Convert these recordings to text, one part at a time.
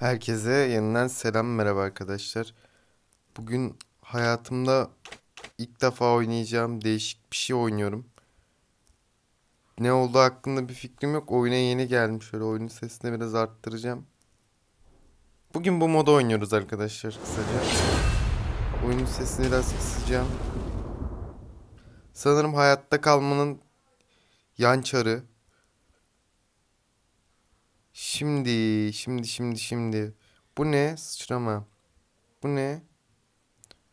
Herkese yeniden selam merhaba arkadaşlar. Bugün hayatımda ilk defa oynayacağım değişik bir şey oynuyorum. Ne oldu hakkında bir fikrim yok. Oyuna yeni geldim. Şöyle oyunun sesini biraz arttıracağım. Bugün bu moda oynuyoruz arkadaşlar kısaca. Oyunun sesini biraz kısacağım. Sanırım hayatta kalmanın yan çarı Şimdi, şimdi, şimdi, şimdi. Bu ne? Sıçrama. Bu ne?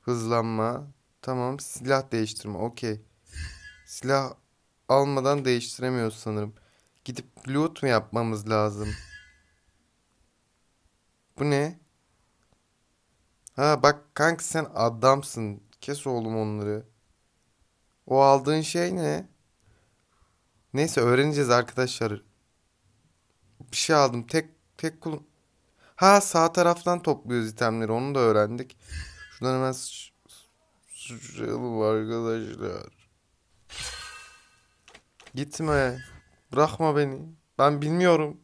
Hızlanma. Tamam. Silah değiştirme. Okey. Silah almadan değiştiremiyoruz sanırım. Gidip loot mu yapmamız lazım? Bu ne? Ha bak kanka sen adamsın. Kes oğlum onları. O aldığın şey ne? Neyse öğreneceğiz arkadaşlar bir şey aldım. Tek tek kullan... Ha sağ taraftan topluyoruz itemleri. Onu da öğrendik. Şuradan hemen sıçrayalım arkadaşlar. Gitme. Bırakma beni. Ben bilmiyorum.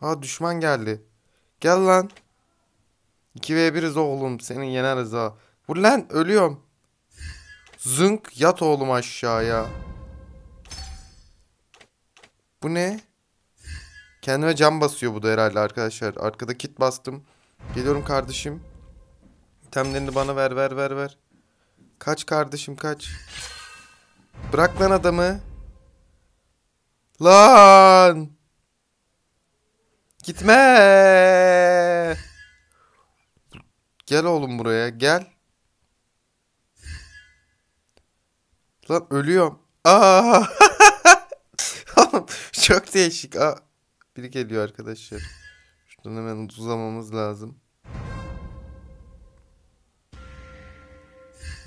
Ha düşman geldi. Gel lan. 2v1'iz oğlum. Seni yeneriz ha. Vur lan ölüyorum. Zınk yat oğlum aşağıya. Bu ne? Kendime cam basıyor bu da herhalde arkadaşlar. Arkada kit bastım. Geliyorum kardeşim. İtemlerini bana ver ver ver ver. Kaç kardeşim kaç. Bırak lan adamı. Lan. Gitme. Gel oğlum buraya gel. Lan ölüyorum. Aa. çok değişik. Aa. Biri geliyor arkadaşlar. Şuradan hemen uzamamız lazım.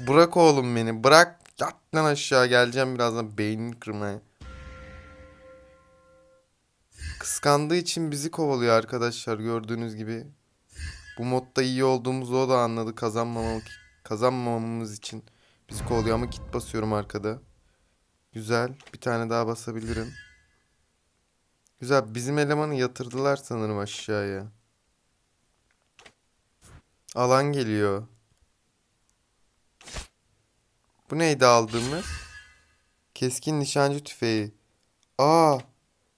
Bırak oğlum beni. Bırak. Yat lan aşağı. Geleceğim birazdan beynini kırmaya. Kıskandığı için bizi kovalıyor arkadaşlar gördüğünüz gibi. Bu modda iyi olduğumuzu o da anladı. Kazanmamamız, kazanmamamız için bizi kovalıyor ama kit basıyorum arkada. Güzel. Bir tane daha basabilirim. Güzel bizim elemanı yatırdılar sanırım aşağıya. Alan geliyor. Bu neydi aldığımız? Keskin nişancı tüfeği. Aa!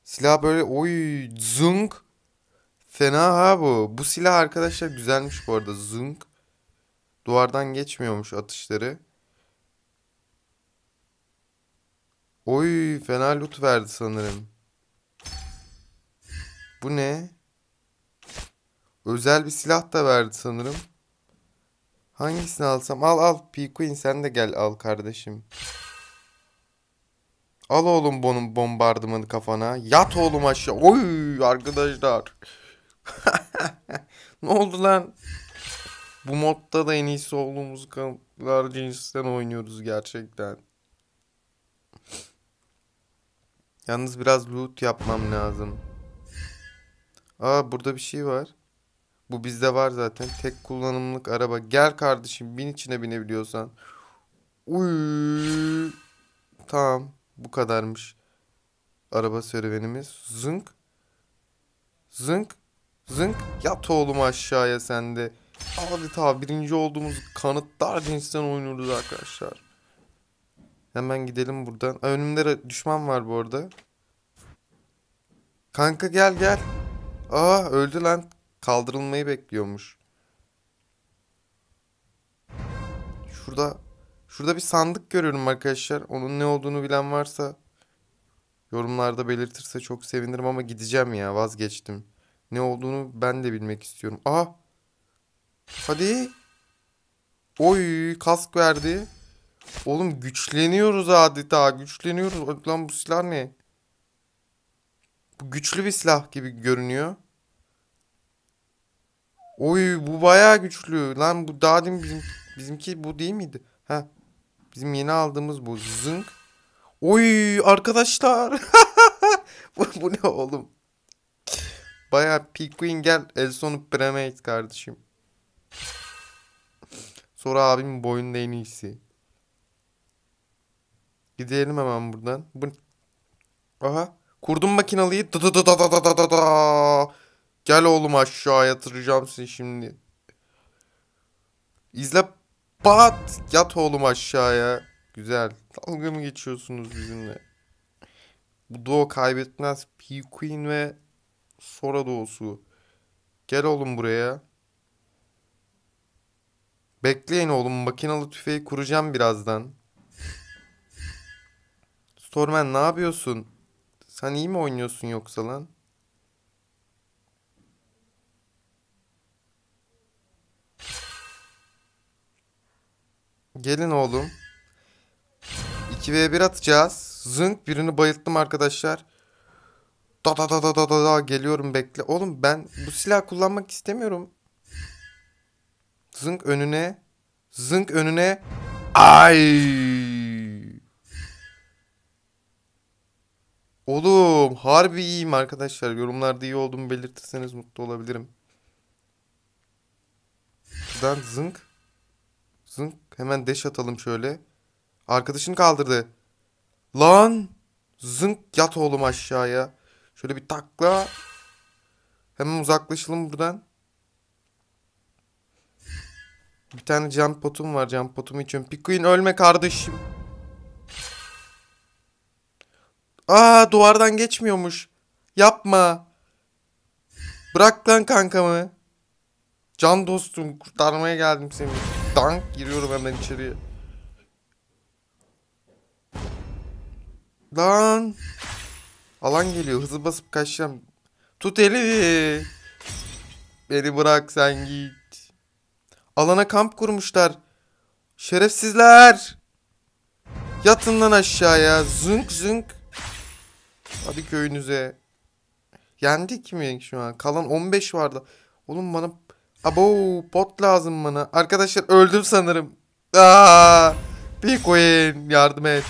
Silah böyle oy zung. Fena ha bu. Bu silah arkadaşlar güzelmiş bu arada. Zung. Duvardan geçmiyormuş atışları. Oy fena loot verdi sanırım. Bu ne? Özel bir silah da verdi sanırım. Hangisini alsam? Al al. P-Queen sen de gel al kardeşim. Al oğlum bunun bombardımanı kafana. Yat oğlum aşağı. Oy arkadaşlar. ne oldu lan? Bu modda da en iyisi olduğumuz kadar cinsinden oynuyoruz gerçekten. Yalnız biraz loot yapmam lazım. Aa burada bir şey var. Bu bizde var zaten. Tek kullanımlık araba. Gel kardeşim bin içine binebiliyorsan. Uy. Tamam. Bu kadarmış. Araba serüvenimiz. Zınk. Zınk. Zınk. Yat oğlum aşağıya sende. Adeta birinci olduğumuz kanıtlar cinsten oynuyoruz arkadaşlar. Hemen gidelim buradan. önümde düşman var bu arada. Kanka gel gel. Aa öldü lan. Kaldırılmayı bekliyormuş. Şurada şurada bir sandık görüyorum arkadaşlar. Onun ne olduğunu bilen varsa yorumlarda belirtirse çok sevinirim ama gideceğim ya vazgeçtim. Ne olduğunu ben de bilmek istiyorum. Aa. Hadi. Oy kask verdi. Oğlum güçleniyoruz adeta güçleniyoruz. Lan bu silah ne? Bu güçlü bir silah gibi görünüyor. Oy bu bayağı güçlü. Lan bu daha demin bizim, bizimki bu değil miydi? Ha. Bizim yeni aldığımız bu. Zınk. Oy arkadaşlar. bu, bu ne oğlum? Baya Pikmin gel el sonu premate kardeşim. Sonra abim boyun en iyisi. Gidelim hemen buradan. Bu... Aha. Kurdum makinalıyı. Da da da da da da da da. da. Gel oğlum aşağı yatıracağım seni şimdi. İzle bat. Yat oğlum aşağıya. Güzel. Dalga mı geçiyorsunuz bizimle? Bu duo kaybetmez. P Queen ve Sora doğusu. Gel oğlum buraya. Bekleyin oğlum. Makinalı tüfeği kuracağım birazdan. Stormen ne yapıyorsun? Sen iyi mi oynuyorsun yoksa lan? Gelin oğlum. 2v1 atacağız. Zınk birini bayılttım arkadaşlar. Da da da da da da da geliyorum bekle. Oğlum ben bu silah kullanmak istemiyorum. Zınk önüne. Zınk önüne. Ay. Oğlum harbi iyiyim arkadaşlar. Yorumlarda iyi olduğumu belirtirseniz mutlu olabilirim. buradan zınk. Zınk. Hemen deş atalım şöyle. Arkadaşını kaldırdı. Lan. Zınk yat oğlum aşağıya. Şöyle bir takla. Hemen uzaklaşalım buradan. Bir tane jump potum var. Jump potumu için Pikuyun ölme kardeşim. Aa duvardan geçmiyormuş. Yapma. Bırak lan kankamı. Can dostum kurtarmaya geldim seni. Dank giriyorum hemen içeriye. Lan. Alan geliyor hızlı basıp kaçacağım. Tut elimi. Beni bırak sen git. Alana kamp kurmuşlar. Şerefsizler. Yatın lan aşağıya. Zünk zünk. Hadi köyünüze. Yendik mi şu an? Kalan 15 vardı. Oğlum bana... Abo pot lazım bana. Arkadaşlar öldüm sanırım. Aa, koyun yardım et.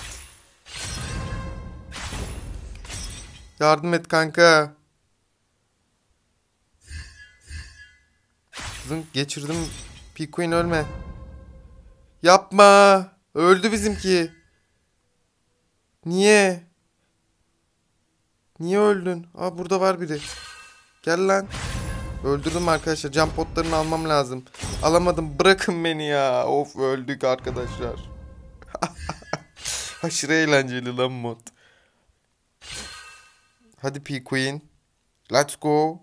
Yardım et kanka. Zınk geçirdim. Bitcoin ölme. Yapma. Öldü bizimki. Niye? Niye öldün? Aa burada var biri. Gel lan. Öldürdüm arkadaşlar. Cam potlarını almam lazım. Alamadım. Bırakın beni ya. Of öldük arkadaşlar. Aşırı eğlenceli lan mod. Hadi P Queen. Let's go.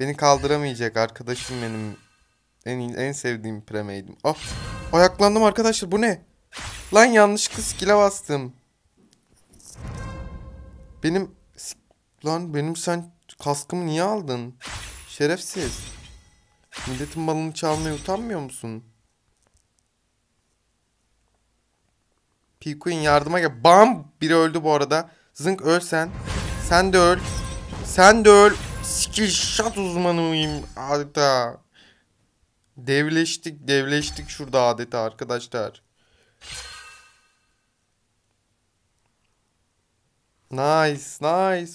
Beni kaldıramayacak arkadaşım benim. En en sevdiğim premeydim. Of. Oh, ayaklandım arkadaşlar. Bu ne? Lan yanlışlıkla skill'e bastım. Benim... Lan benim sen kaskımı niye aldın? Şerefsiz. Milletin malını çalmaya utanmıyor musun? Pikuin yardıma gel. Bam! Biri öldü bu arada. Zınk öl sen. Sen de öl. Sen de öl. Skill shot uzmanıyım Adeta. Devleştik devleştik şurada adeta arkadaşlar. Nice, nice.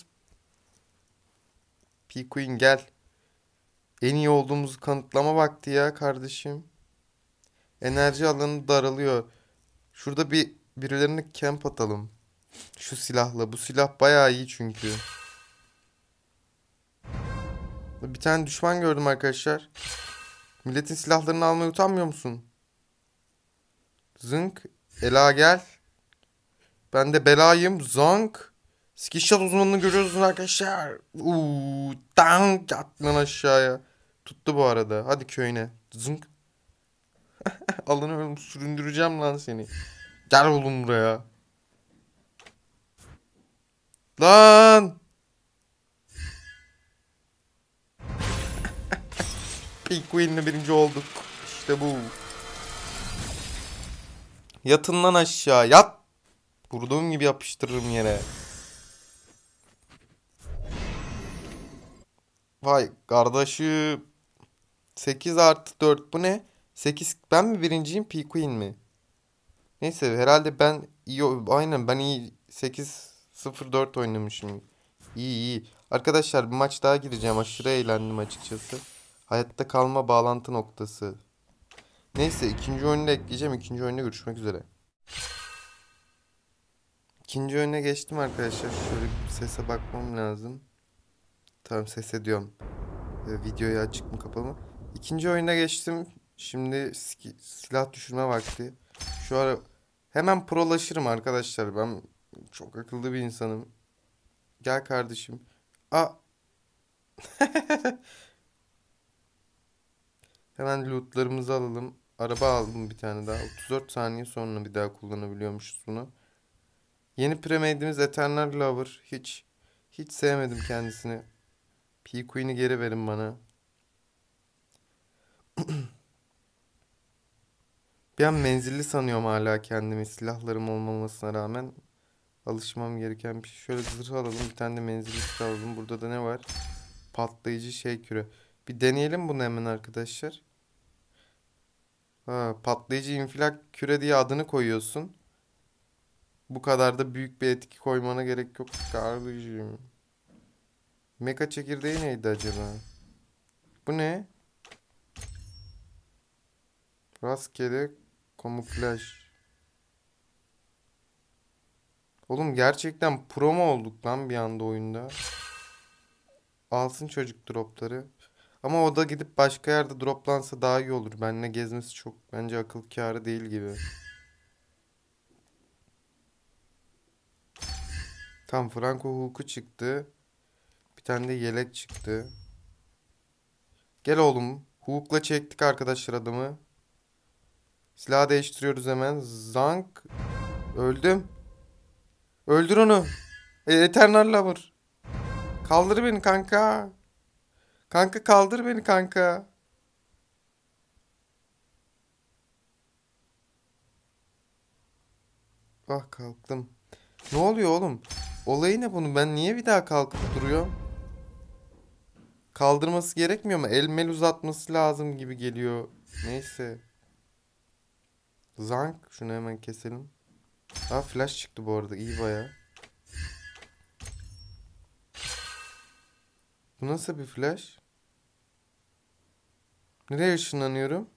P-Queen gel. En iyi olduğumuzu kanıtlama vakti ya kardeşim. Enerji alanı daralıyor. Şurada bir birilerini camp atalım. Şu silahla. Bu silah bayağı iyi çünkü. Bir tane düşman gördüm arkadaşlar. Milletin silahlarını almayı utanmıyor musun? Zınk. Ela gel. Ben de belayım. Zank. Skişat uzmanını görüyorsunuz arkadaşlar. Uuu. Dang. Atlan aşağıya. Tuttu bu arada. Hadi köyüne. Zınk. Alanı oğlum süründüreceğim lan seni. Gel oğlum buraya. Lan. Penguin'le birinci olduk. İşte bu. Yatın lan aşağı. Yat. Vurduğum gibi yapıştırırım yere. Vay kardeşi 8 artı 4 bu ne? 8 ben mi birinciyim P Queen mi? Neyse herhalde ben iyi aynen ben iyi 8 0 4 oynamışım. İyi iyi. Arkadaşlar bir maç daha gireceğim. Aşırı eğlendim açıkçası. Hayatta kalma bağlantı noktası. Neyse ikinci oyunu ekleyeceğim. İkinci oyunda görüşmek üzere. İkinci oyuna geçtim arkadaşlar. Şöyle sese bakmam lazım. Tamam ses ediyorum. Ee, videoyu açık mı kapalı mı? İkinci oyuna geçtim. Şimdi silah düşürme vakti. Şu ara hemen prolaşırım arkadaşlar. Ben çok akıllı bir insanım. Gel kardeşim. A Hemen lootlarımızı alalım. Araba aldım bir tane daha. 34 saniye sonra bir daha kullanabiliyormuşuz bunu. Yeni premade'imiz Eternal Lover. Hiç hiç sevmedim kendisini. P Queen'i geri verin bana. bir an menzilli sanıyorum hala kendimi silahlarım olmamasına rağmen. Alışmam gereken bir şey. Şöyle zırh alalım. Bir tane de menzilli silah alalım. Burada da ne var? Patlayıcı şey kürü. Bir deneyelim bunu hemen arkadaşlar. Ha, patlayıcı infilak küre diye adını koyuyorsun. Bu kadar da büyük bir etki koymana gerek yok. kardeşim. Meka çekirdeği neydi acaba? Bu ne? Rastgele kamuflaj. Oğlum gerçekten pro mu olduk lan bir anda oyunda? Alsın çocuk dropları. Ama o da gidip başka yerde droplansa daha iyi olur. Benle gezmesi çok bence akıl kârı değil gibi. Tam Franco Hulk'u çıktı. Bir tane de yelek çıktı. Gel oğlum. Hook'la çektik arkadaşlar adamı. Silah değiştiriyoruz hemen. Zank. Öldüm. Öldür onu. E, Eternal Lover. Kaldır beni kanka. Kanka kaldır beni kanka. Ah kalktım. Ne oluyor oğlum? Olayı ne bunu? Ben niye bir daha kalkıp duruyorum? kaldırması gerekmiyor mu? El mel uzatması lazım gibi geliyor. Neyse. Zank. Şunu hemen keselim. Ha flash çıktı bu arada. iyi baya. Bu nasıl bir flash? Nereye ışınlanıyorum?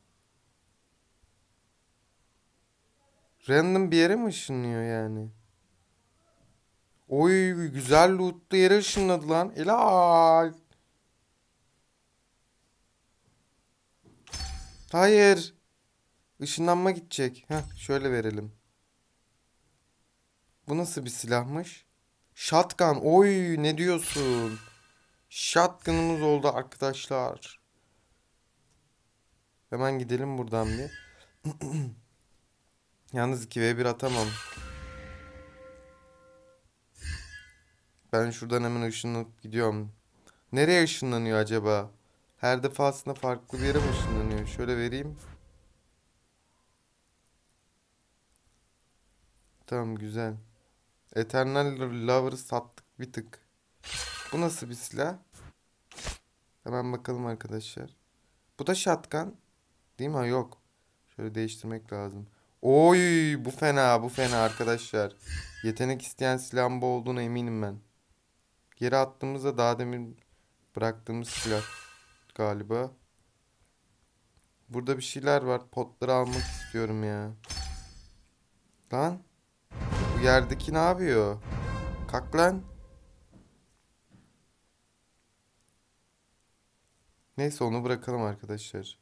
Random bir yere mi ışınlıyor yani? Oy güzel lootlu yere ışınladı lan. Helal. Hayır. Işınlanma gidecek. Heh, şöyle verelim. Bu nasıl bir silahmış? Shotgun. Oy ne diyorsun? Shotgun'ımız oldu arkadaşlar. Hemen gidelim buradan bir. Yalnız 2v1 atamam. Ben şuradan hemen ışınlanıp gidiyorum. Nereye ışınlanıyor acaba? Her defasında farklı bir yere mi ışınlanıyor? Şöyle vereyim. Tamam güzel. Eternal Lover'ı sattık bir tık. Bu nasıl bir silah? Hemen bakalım arkadaşlar. Bu da şatkan. Değil mi? yok. Şöyle değiştirmek lazım. Oy bu fena bu fena arkadaşlar. Yetenek isteyen silah bu olduğuna eminim ben. Geri attığımızda daha demin bıraktığımız silah galiba. Burada bir şeyler var. Potları almak istiyorum ya. Lan. Bu yerdeki ne yapıyor? Kalk lan. Neyse onu bırakalım arkadaşlar.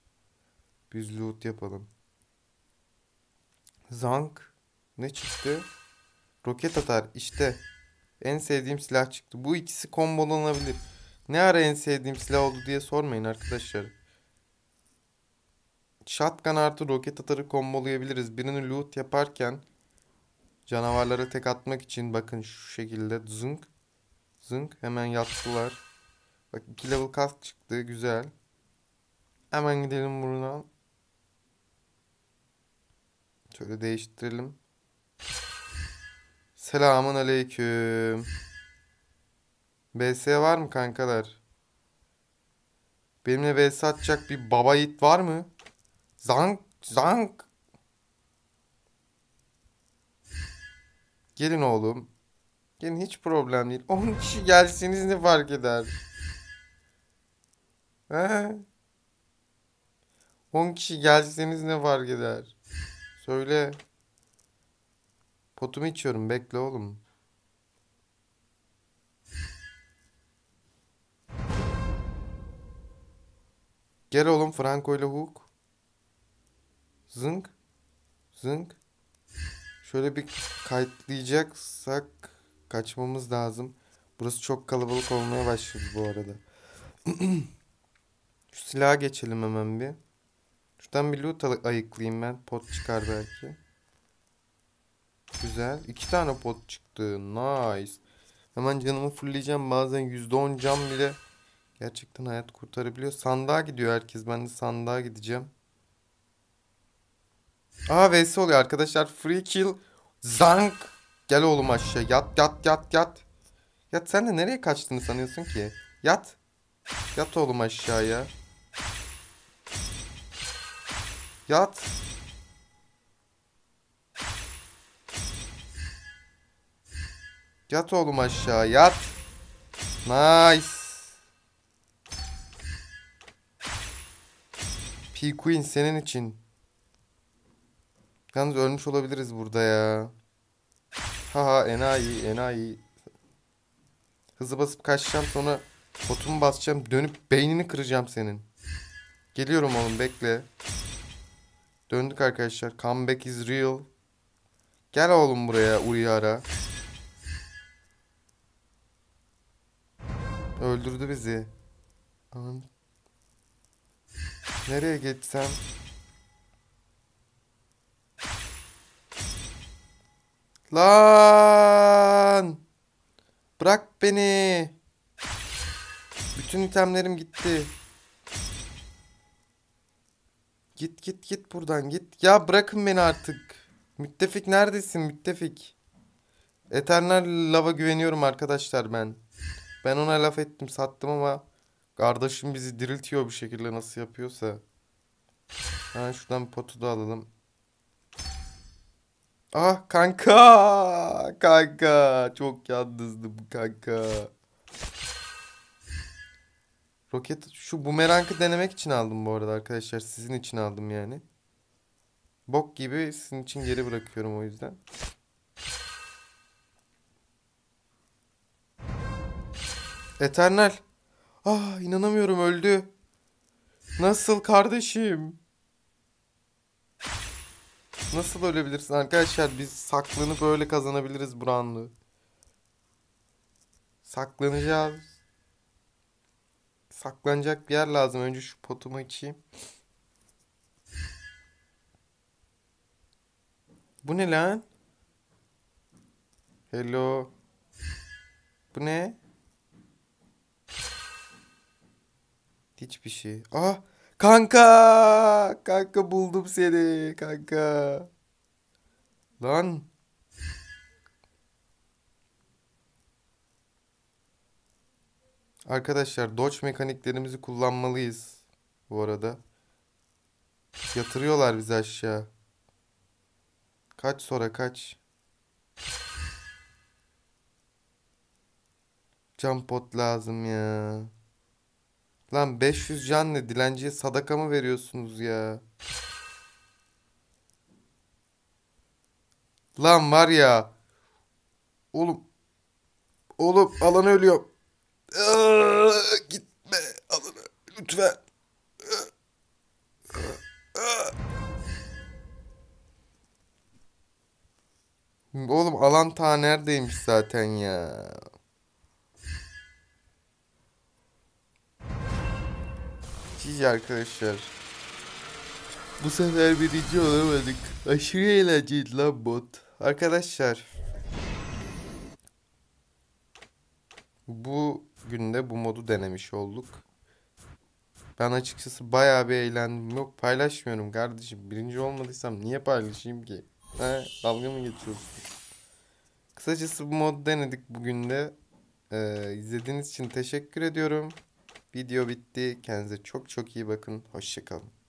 Biz loot yapalım. Zank. Ne çıktı? Roket atar. İşte. En sevdiğim silah çıktı. Bu ikisi kombolanabilir. Ne ara en sevdiğim silah oldu diye sormayın arkadaşlar. Shotgun artı roket atarı kombolayabiliriz. Birini loot yaparken canavarlara tek atmak için bakın şu şekilde zınk zınk hemen yattılar. Bak 2 level kask çıktı güzel. Hemen gidelim buruna. Şöyle değiştirelim. Selamun aleyküm. BS var mı kankalar? Benimle BS atacak bir baba yiğit var mı? Zank zank. Gelin oğlum. Gelin hiç problem değil. 10 kişi gelseniz ne fark eder? He? 10 kişi gelseniz ne fark eder? Söyle. Potumu içiyorum bekle oğlum. Gel oğlum Franco ile Hulk. Zınk. Zınk. Şöyle bir kayıtlayacaksak kaçmamız lazım. Burası çok kalabalık olmaya başladı bu arada. Şu silaha geçelim hemen bir. Şuradan bir loot ayıklayayım ben. Pot çıkar belki. Güzel. iki tane pot çıktı. Nice. Hemen canımı fulleyeceğim. Bazen %10 cam bile Gerçekten hayat kurtarabiliyor. Sandığa gidiyor herkes. Ben de sandığa gideceğim. Aa vs oluyor arkadaşlar. Free kill. Zank. Gel oğlum aşağı. Yat yat yat yat. Yat sen de nereye kaçtığını sanıyorsun ki? Yat. Yat oğlum aşağıya. Yat. Yat oğlum aşağı yat. Nice. Queen senin için. Yalnız ölmüş olabiliriz burada ya. Haha enayi enayi. Hızı basıp kaçacağım sonra botumu basacağım. Dönüp beynini kıracağım senin. Geliyorum oğlum bekle. Döndük arkadaşlar. Comeback is real. Gel oğlum buraya Urihara. Öldürdü bizi. Anam Nereye gitsem? Lan! Bırak beni. Bütün itemlerim gitti. Git git git buradan git. Ya bırakın beni artık. Müttefik neredesin müttefik? Eternal lava güveniyorum arkadaşlar ben. Ben ona laf ettim sattım ama Kardeşim bizi diriltiyor bir şekilde nasıl yapıyorsa. ben şuradan potu da alalım. Ah kanka. Kanka. Çok yalnızdım kanka. Roket şu bumerangı denemek için aldım bu arada arkadaşlar. Sizin için aldım yani. Bok gibi sizin için geri bırakıyorum o yüzden. Eternal. Ah inanamıyorum öldü. Nasıl kardeşim? Nasıl ölebilirsin arkadaşlar? Biz saklanıp böyle kazanabiliriz Buranlı. Saklanacağız. Saklanacak bir yer lazım. Önce şu potumu içeyim. Bu ne lan? Hello. Bu ne? Hiçbir şey. Ah kanka kanka buldum seni kanka. Lan. Arkadaşlar Dodge mekaniklerimizi kullanmalıyız bu arada. Yatırıyorlar bizi aşağı. Kaç sonra kaç. Jump pot lazım ya. Lan 500 can ne? Dilenciye sadaka mı veriyorsunuz ya? Lan var ya. Oğlum. Oğlum alan ölüyor. gitme alanı. Lütfen. Oğlum alan ta neredeymiş zaten ya. eğlenceli arkadaşlar. Bu sefer birinci olamadık. Aşırı eğlenceli lan bot. Arkadaşlar. Bu günde bu modu denemiş olduk. Ben açıkçası bayağı bir eğlendim. Yok paylaşmıyorum kardeşim. Birinci olmadıysam niye paylaşayım ki? He, dalga mı geçiyorsun? Kısacası bu modu denedik bugün de. Ee, izlediğiniz için teşekkür ediyorum. Video bitti. Kendinize çok çok iyi bakın. Hoşçakalın.